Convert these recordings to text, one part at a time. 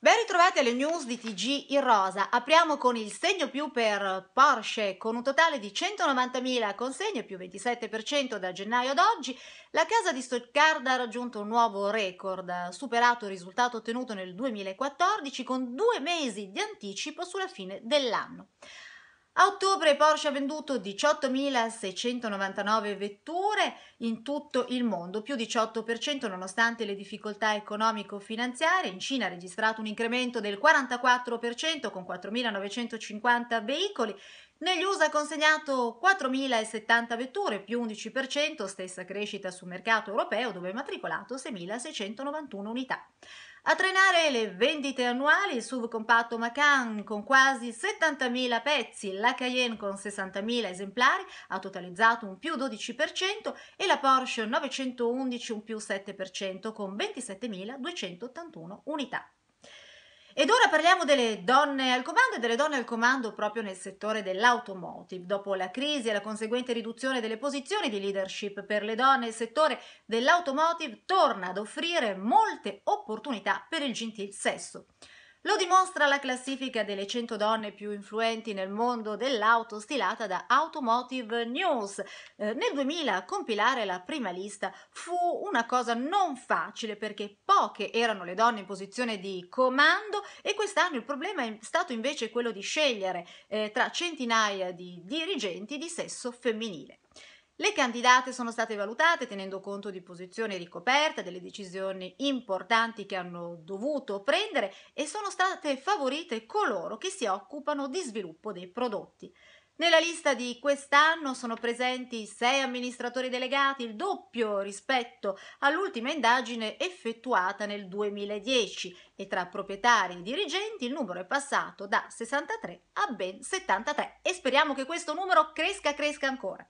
Ben ritrovati alle news di TG in rosa. Apriamo con il segno più per Porsche, con un totale di 190.000 consegne più 27% da gennaio ad oggi. La casa di Stoccarda ha raggiunto un nuovo record, superato il risultato ottenuto nel 2014 con due mesi di anticipo sulla fine dell'anno. A ottobre Porsche ha venduto 18.699 vetture in tutto il mondo, più 18% nonostante le difficoltà economico-finanziarie. In Cina ha registrato un incremento del 44% con 4.950 veicoli, negli USA ha consegnato 4.070 vetture, più 11%, stessa crescita sul mercato europeo dove è matricolato 6.691 unità. A trainare le vendite annuali il SUV compatto Macan con quasi 70.000 pezzi, la Cayenne con 60.000 esemplari ha totalizzato un più 12% e la Porsche 911 un più 7% con 27.281 unità. Ed ora parliamo delle donne al comando e delle donne al comando proprio nel settore dell'automotive. Dopo la crisi e la conseguente riduzione delle posizioni di leadership per le donne, il settore dell'automotive torna ad offrire molte opportunità per il gentil sesso. Lo dimostra la classifica delle 100 donne più influenti nel mondo dell'auto stilata da Automotive News. Eh, nel 2000 compilare la prima lista fu una cosa non facile perché poche erano le donne in posizione di comando e quest'anno il problema è stato invece quello di scegliere eh, tra centinaia di dirigenti di sesso femminile. Le candidate sono state valutate tenendo conto di posizioni ricoperte, delle decisioni importanti che hanno dovuto prendere e sono state favorite coloro che si occupano di sviluppo dei prodotti. Nella lista di quest'anno sono presenti sei amministratori delegati, il doppio rispetto all'ultima indagine effettuata nel 2010 e tra proprietari e dirigenti il numero è passato da 63 a ben 73 e speriamo che questo numero cresca cresca ancora.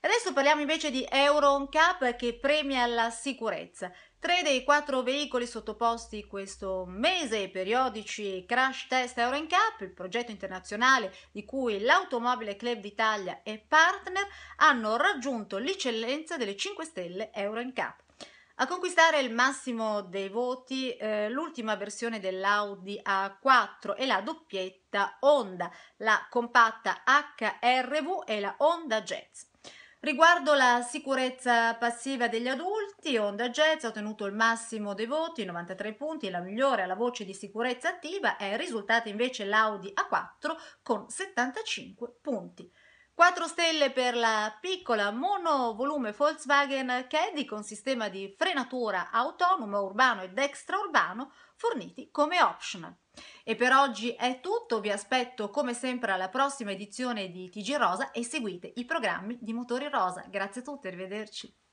Adesso parliamo invece di Euro on che premia la sicurezza. Tre dei quattro veicoli sottoposti questo mese ai periodici crash test Euro in il progetto internazionale di cui l'Automobile Club d'Italia è partner, hanno raggiunto l'eccellenza delle 5 stelle Euro in A conquistare il massimo dei voti eh, l'ultima versione dell'Audi A4 e la doppietta Honda, la compatta HRV e la Honda Jets. Riguardo la sicurezza passiva degli adulti, Onda Jazz ha ottenuto il massimo dei voti, 93 punti, la migliore alla voce di sicurezza attiva è risultata invece l'Audi A4 con 75 punti. 4 stelle per la piccola monovolume Volkswagen Caddy con sistema di frenatura autonomo urbano ed extraurbano forniti come optional. E per oggi è tutto, vi aspetto come sempre alla prossima edizione di TG Rosa e seguite i programmi di Motori Rosa. Grazie a tutti, arrivederci.